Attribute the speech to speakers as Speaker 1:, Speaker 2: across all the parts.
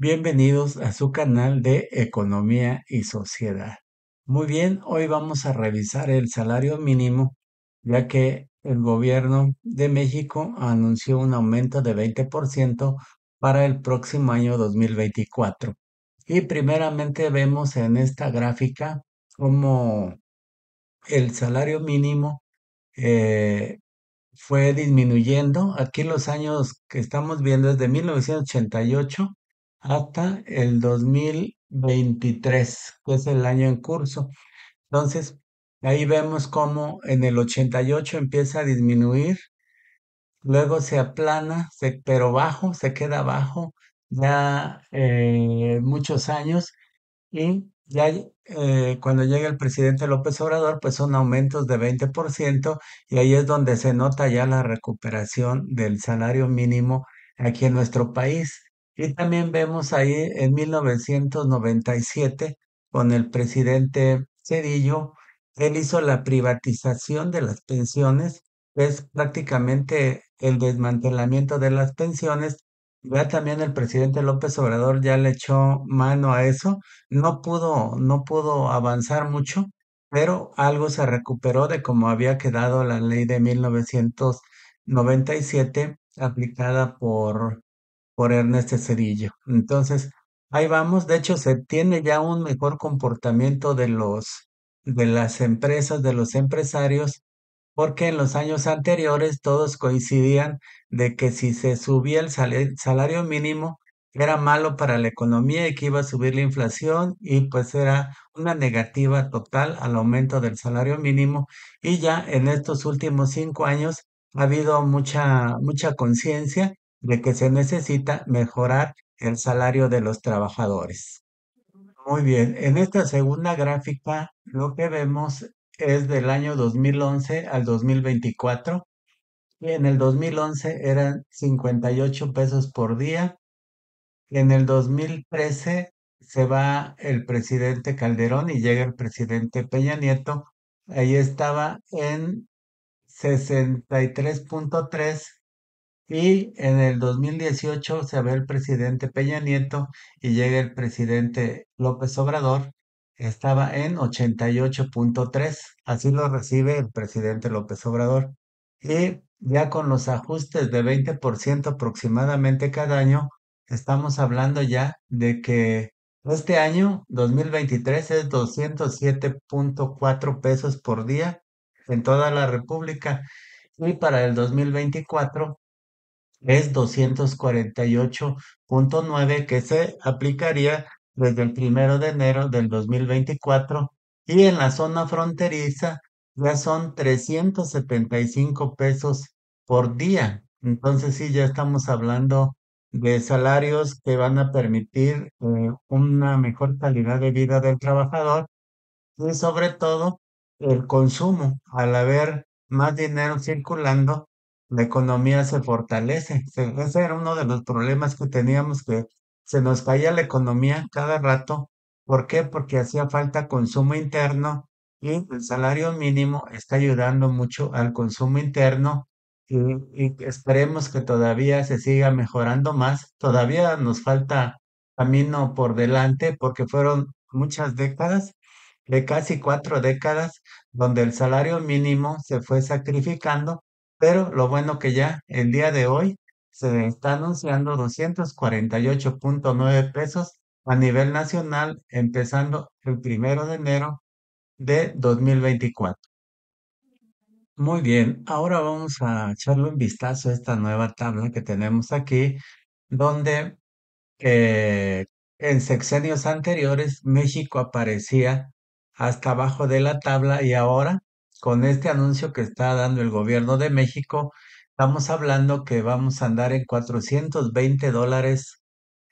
Speaker 1: Bienvenidos a su canal de Economía y Sociedad. Muy bien, hoy vamos a revisar el salario mínimo, ya que el gobierno de México anunció un aumento de 20% para el próximo año 2024. Y primeramente vemos en esta gráfica cómo el salario mínimo eh, fue disminuyendo. Aquí los años que estamos viendo es de 1988 hasta el 2023, que es el año en curso. Entonces, ahí vemos cómo en el 88 empieza a disminuir, luego se aplana, se, pero bajo, se queda bajo ya eh, muchos años y ya eh, cuando llega el presidente López Obrador, pues son aumentos de 20% y ahí es donde se nota ya la recuperación del salario mínimo aquí en nuestro país. Y también vemos ahí en 1997 con el presidente Cedillo, él hizo la privatización de las pensiones, es prácticamente el desmantelamiento de las pensiones. Ya también el presidente López Obrador ya le echó mano a eso, no pudo, no pudo avanzar mucho, pero algo se recuperó de como había quedado la ley de 1997 aplicada por por Ernesto Cedillo. Entonces, ahí vamos. De hecho, se tiene ya un mejor comportamiento de los de las empresas, de los empresarios, porque en los años anteriores todos coincidían de que si se subía el salario mínimo era malo para la economía y que iba a subir la inflación y pues era una negativa total al aumento del salario mínimo y ya en estos últimos cinco años ha habido mucha mucha conciencia de que se necesita mejorar el salario de los trabajadores. Muy bien, en esta segunda gráfica lo que vemos es del año 2011 al 2024. en el 2011 eran 58 pesos por día. en el 2013 se va el presidente Calderón y llega el presidente Peña Nieto. Ahí estaba en 63.3 y en el 2018 se ve el presidente Peña Nieto y llega el presidente López Obrador. Estaba en 88.3, así lo recibe el presidente López Obrador. Y ya con los ajustes de 20% aproximadamente cada año, estamos hablando ya de que este año, 2023, es 207.4 pesos por día en toda la República y para el 2024 es 248.9 que se aplicaría desde el primero de enero del 2024 y en la zona fronteriza ya son 375 pesos por día. Entonces sí, ya estamos hablando de salarios que van a permitir eh, una mejor calidad de vida del trabajador y sobre todo el consumo. Al haber más dinero circulando, la economía se fortalece. ese era uno de los problemas que teníamos, que se nos caía la economía cada rato. ¿Por qué? Porque hacía falta consumo interno y el salario mínimo está ayudando mucho al consumo interno y, y esperemos que todavía se siga mejorando más. Todavía nos falta camino por delante porque fueron muchas décadas, de casi cuatro décadas, donde el salario mínimo se fue sacrificando pero lo bueno que ya el día de hoy se está anunciando 248.9 pesos a nivel nacional empezando el primero de enero de 2024. Muy bien, ahora vamos a echarle un vistazo a esta nueva tabla que tenemos aquí, donde eh, en sexenios anteriores México aparecía hasta abajo de la tabla y ahora con este anuncio que está dando el gobierno de México, estamos hablando que vamos a andar en 420 dólares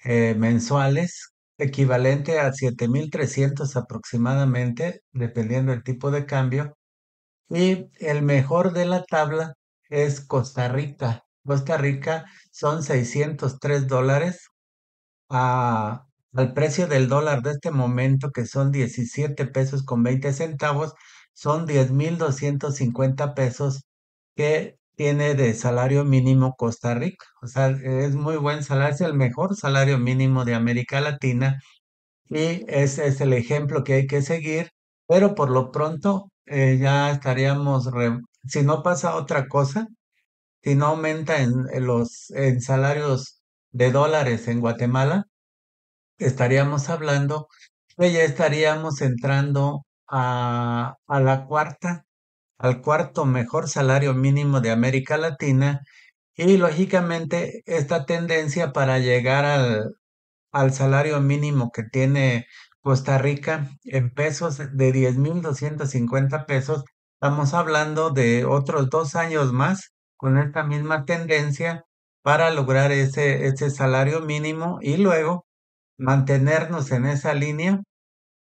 Speaker 1: eh, mensuales, equivalente a 7.300 aproximadamente, dependiendo del tipo de cambio. Y el mejor de la tabla es Costa Rica. Costa Rica son 603 dólares ah, al precio del dólar de este momento, que son 17 pesos con 20 centavos, son 10.250 pesos que tiene de salario mínimo Costa Rica. O sea, es muy buen salario, es el mejor salario mínimo de América Latina y ese es el ejemplo que hay que seguir, pero por lo pronto eh, ya estaríamos, si no pasa otra cosa, si no aumenta en, los en salarios de dólares en Guatemala, estaríamos hablando que ya estaríamos entrando a, a la cuarta, al cuarto mejor salario mínimo de América Latina y lógicamente esta tendencia para llegar al, al salario mínimo que tiene Costa Rica en pesos de 10.250 pesos, estamos hablando de otros dos años más con esta misma tendencia para lograr ese, ese salario mínimo y luego mantenernos en esa línea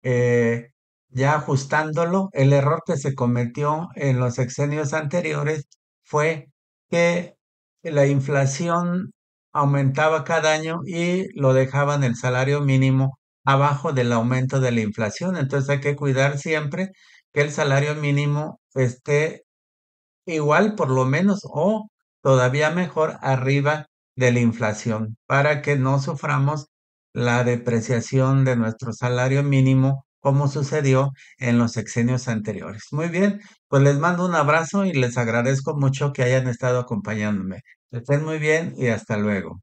Speaker 1: eh, ya ajustándolo, el error que se cometió en los exenios anteriores fue que la inflación aumentaba cada año y lo dejaban el salario mínimo abajo del aumento de la inflación. Entonces hay que cuidar siempre que el salario mínimo esté igual por lo menos o todavía mejor arriba de la inflación para que no suframos la depreciación de nuestro salario mínimo como sucedió en los sexenios anteriores. Muy bien, pues les mando un abrazo y les agradezco mucho que hayan estado acompañándome. estén muy bien y hasta luego.